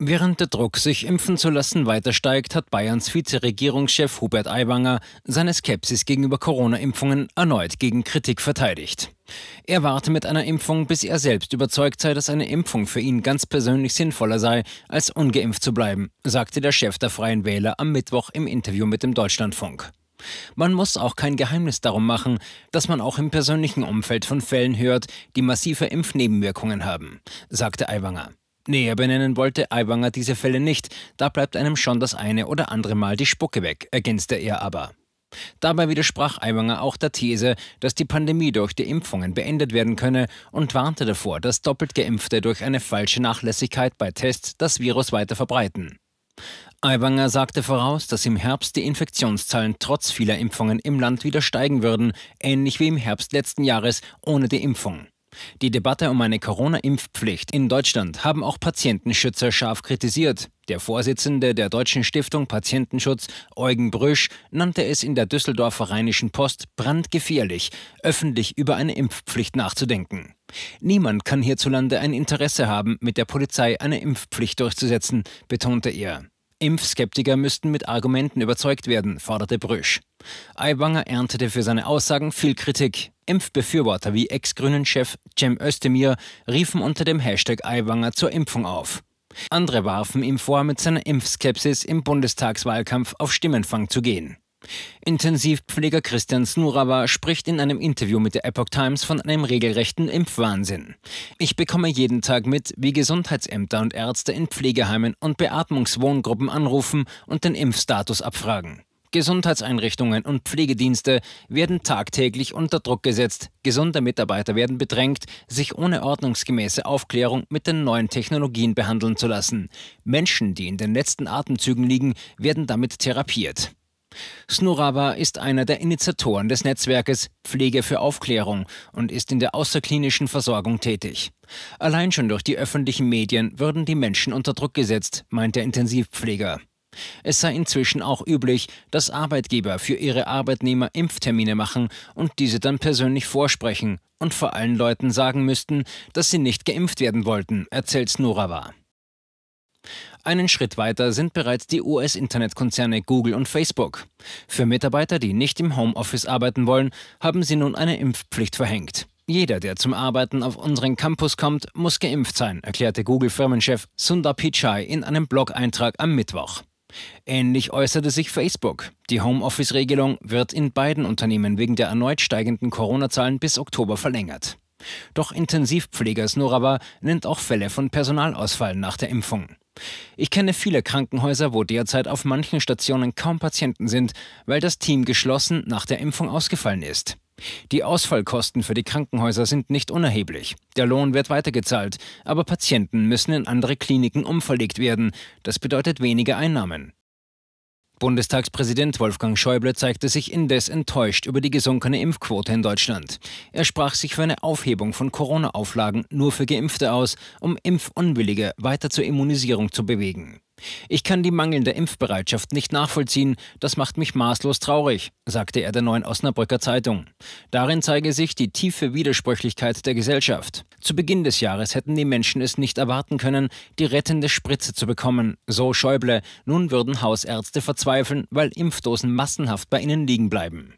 Während der Druck, sich impfen zu lassen, weiter steigt, hat Bayerns Vizeregierungschef Hubert Aiwanger seine Skepsis gegenüber Corona-Impfungen erneut gegen Kritik verteidigt. Er warte mit einer Impfung, bis er selbst überzeugt sei, dass eine Impfung für ihn ganz persönlich sinnvoller sei, als ungeimpft zu bleiben, sagte der Chef der Freien Wähler am Mittwoch im Interview mit dem Deutschlandfunk. Man muss auch kein Geheimnis darum machen, dass man auch im persönlichen Umfeld von Fällen hört, die massive Impfnebenwirkungen haben, sagte Aiwanger. Näher benennen wollte Aiwanger diese Fälle nicht, da bleibt einem schon das eine oder andere Mal die Spucke weg, ergänzte er aber. Dabei widersprach Aiwanger auch der These, dass die Pandemie durch die Impfungen beendet werden könne und warnte davor, dass doppelt Geimpfte durch eine falsche Nachlässigkeit bei Tests das Virus weiter verbreiten. Aiwanger sagte voraus, dass im Herbst die Infektionszahlen trotz vieler Impfungen im Land wieder steigen würden, ähnlich wie im Herbst letzten Jahres ohne die Impfung. Die Debatte um eine Corona-Impfpflicht in Deutschland haben auch Patientenschützer scharf kritisiert. Der Vorsitzende der Deutschen Stiftung Patientenschutz, Eugen Brüsch, nannte es in der Düsseldorfer Rheinischen Post brandgefährlich, öffentlich über eine Impfpflicht nachzudenken. Niemand kann hierzulande ein Interesse haben, mit der Polizei eine Impfpflicht durchzusetzen, betonte er. Impfskeptiker müssten mit Argumenten überzeugt werden, forderte Brüsch. Aiwanger erntete für seine Aussagen viel Kritik. Impfbefürworter wie Ex-Grünen-Chef Cem Özdemir riefen unter dem Hashtag Aiwanger zur Impfung auf. Andere warfen ihm vor, mit seiner Impfskepsis im Bundestagswahlkampf auf Stimmenfang zu gehen. Intensivpfleger Christian Snurawa spricht in einem Interview mit der Epoch Times von einem regelrechten Impfwahnsinn. Ich bekomme jeden Tag mit, wie Gesundheitsämter und Ärzte in Pflegeheimen und Beatmungswohngruppen anrufen und den Impfstatus abfragen. Gesundheitseinrichtungen und Pflegedienste werden tagtäglich unter Druck gesetzt, gesunde Mitarbeiter werden bedrängt, sich ohne ordnungsgemäße Aufklärung mit den neuen Technologien behandeln zu lassen. Menschen, die in den letzten Atemzügen liegen, werden damit therapiert. Snuraba ist einer der Initiatoren des Netzwerkes Pflege für Aufklärung und ist in der außerklinischen Versorgung tätig. Allein schon durch die öffentlichen Medien würden die Menschen unter Druck gesetzt, meint der Intensivpfleger. Es sei inzwischen auch üblich, dass Arbeitgeber für ihre Arbeitnehmer Impftermine machen und diese dann persönlich vorsprechen und vor allen Leuten sagen müssten, dass sie nicht geimpft werden wollten, erzählt Snuraba. Einen Schritt weiter sind bereits die US-Internetkonzerne Google und Facebook. Für Mitarbeiter, die nicht im Homeoffice arbeiten wollen, haben sie nun eine Impfpflicht verhängt. Jeder, der zum Arbeiten auf unseren Campus kommt, muss geimpft sein, erklärte Google-Firmenchef Sundar Pichai in einem Blog-Eintrag am Mittwoch. Ähnlich äußerte sich Facebook. Die Homeoffice-Regelung wird in beiden Unternehmen wegen der erneut steigenden Corona-Zahlen bis Oktober verlängert. Doch Intensivpfleger Snoraba nennt auch Fälle von Personalausfall nach der Impfung. Ich kenne viele Krankenhäuser, wo derzeit auf manchen Stationen kaum Patienten sind, weil das Team geschlossen nach der Impfung ausgefallen ist. Die Ausfallkosten für die Krankenhäuser sind nicht unerheblich. Der Lohn wird weitergezahlt, aber Patienten müssen in andere Kliniken umverlegt werden. Das bedeutet weniger Einnahmen. Bundestagspräsident Wolfgang Schäuble zeigte sich indes enttäuscht über die gesunkene Impfquote in Deutschland. Er sprach sich für eine Aufhebung von Corona-Auflagen nur für Geimpfte aus, um Impfunwillige weiter zur Immunisierung zu bewegen. Ich kann die mangelnde Impfbereitschaft nicht nachvollziehen, das macht mich maßlos traurig, sagte er der neuen Osnabrücker Zeitung. Darin zeige sich die tiefe Widersprüchlichkeit der Gesellschaft. Zu Beginn des Jahres hätten die Menschen es nicht erwarten können, die rettende Spritze zu bekommen, so Schäuble. Nun würden Hausärzte verzweifeln, weil Impfdosen massenhaft bei ihnen liegen bleiben.